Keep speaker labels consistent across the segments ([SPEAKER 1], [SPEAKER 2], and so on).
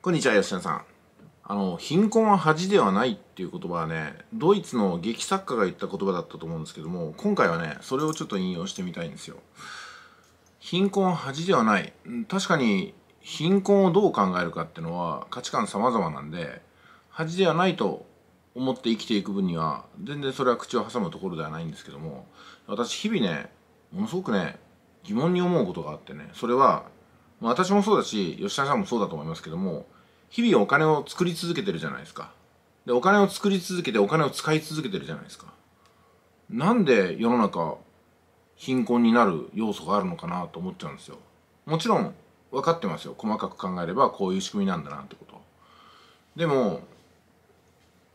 [SPEAKER 1] こんにちは、吉野さん。あの、貧困は恥ではないっていう言葉はね、ドイツの劇作家が言った言葉だったと思うんですけども、今回はね、それをちょっと引用してみたいんですよ。貧困は恥ではない。確かに、貧困をどう考えるかっていうのは価値観様々なんで、恥ではないと思って生きていく分には、全然それは口を挟むところではないんですけども、私日々ね、ものすごくね、疑問に思うことがあってね、それはまあ、私もそうだし吉田さんもそうだと思いますけども日々お金を作り続けてるじゃないですかでお金を作り続けてお金を使い続けてるじゃないですかなんで世の中貧困になる要素があるのかなと思っちゃうんですよもちろん分かってますよ細かく考えればこういう仕組みなんだなってことでも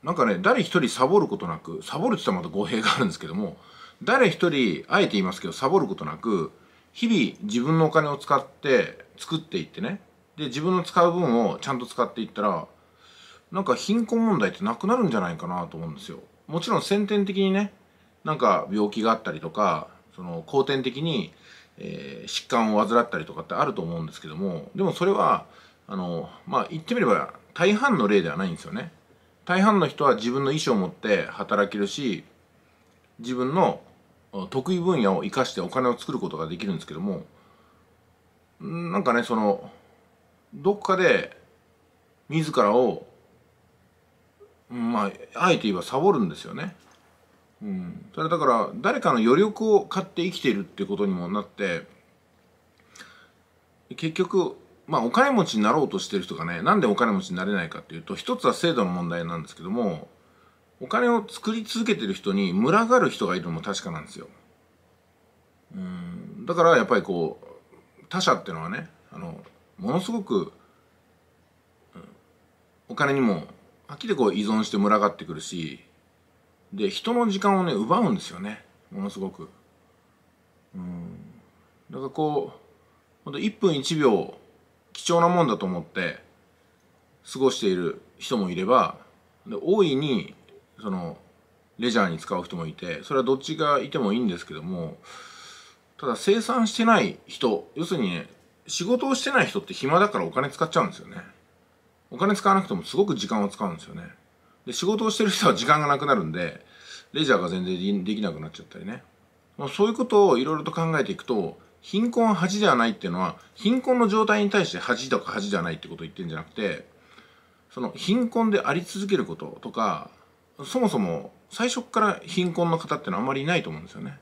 [SPEAKER 1] なんかね誰一人サボることなくサボるって言ったらまた語弊があるんですけども誰一人あえて言いますけどサボることなく日々自分のお金を使って作っていってねで自分の使う分をちゃんと使っていったらなんか貧困問題ってなくなるんじゃないかなと思うんですよもちろん先天的にねなんか病気があったりとかその後天的に、えー、疾患を患ったりとかってあると思うんですけどもでもそれはあのまあ言ってみれば大半の例ではないんですよね大半の人は自分の意思を持って働けるし自分の得意分野を生かしてお金を作ることができるんですけどもなんかねそのどっかで自らをまああえて言えばサボるんですよね。うん、それだから誰かの余力を買って生きているってことにもなって結局まあお金持ちになろうとしてる人がねなんでお金持ちになれないかっていうと一つは制度の問題なんですけどもお金を作り続けてる人に群がる人がいるのも確かなんですよ。うんだからやっぱりこう他者っていうのはねあのものすごくお金にもはっきりこう依存して群がってくるしで人の時間をね奪うんですよねものすごく。うんだからこう本当1分1秒貴重なもんだと思って過ごしている人もいれば大いにそのレジャーに使う人もいてそれはどっちがいてもいいんですけどもただ生産してない人要するにね仕事をしてない人って暇だからお金使っちゃうんですよねお金使わなくてもすごく時間を使うんですよねで仕事をしてる人は時間がなくなるんでレジャーが全然できなくなっちゃったりねそういうことをいろいろと考えていくと貧困は恥ではないっていうのは貧困の状態に対して恥とか恥じゃないってことを言ってるんじゃなくてその貧困であり続けることとかそもそも最初から貧困の方ってのはあまりいないと思うんですよね。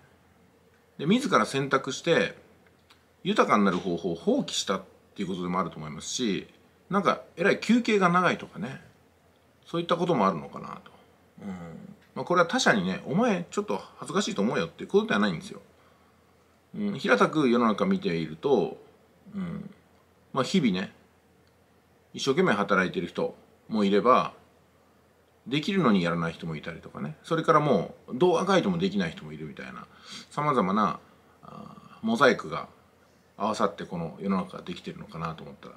[SPEAKER 1] で自ら選択して豊かになる方法を放棄したっていうことでもあると思いますしなんかえらい休憩が長いとかねそういったこともあるのかなと。うんまあ、これは他者にね「お前ちょっと恥ずかしいと思うよ」っていうことではないんですよ。うん、平たく世の中見ていると、うんまあ、日々ね一生懸命働いてる人もいればできるのにやらない人もいたりとかねそれからもうどうあがいてもできない人もいるみたいなさまざまなモザイクが合わさってこの世の中ができてるのかなと思ったら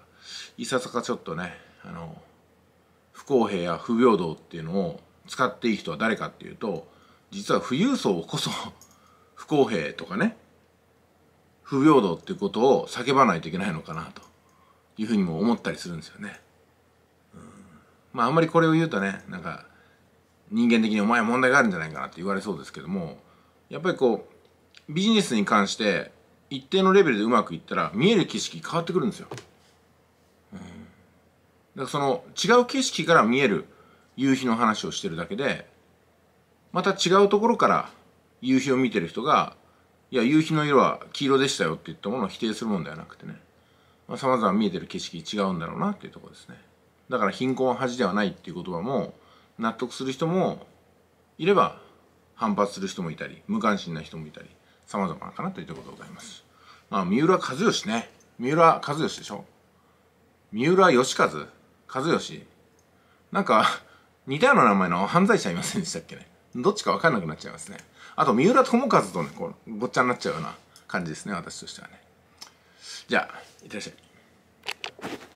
[SPEAKER 1] いささかちょっとねあの不公平や不平等っていうのを使っていい人は誰かっていうと実は富裕層こそ 不公平とかね不平等っていうことを叫ばないといけないのかなというふうにも思ったりするんですよね。まああんまりこれを言うとねなんか人間的にお前は問題があるんじゃないかなって言われそうですけどもやっぱりこうビジネスに関して一定のレベルでうまくいったら見える景色変わってくるんですよ。うん、だからその違う景色から見える夕日の話をしてるだけでまた違うところから夕日を見てる人が「いや夕日の色は黄色でしたよ」って言ったものを否定するもんではなくてねさまざ、ま見えてる景色違うんだろうなっていうところですね。だから貧困は恥ではないっていう言葉も納得する人もいれば反発する人もいたり無関心な人もいたり様々かなといったことでございます。まあ、三浦和義ね。三浦和義でしょ三浦義和和義なんか、似たような名前の犯罪者いませんでしたっけね。どっちかわかんなくなっちゃいますね。あと、三浦友和とね、こう、ごっちゃになっちゃうような感じですね、私としてはね。じゃあ、いってらっしゃい。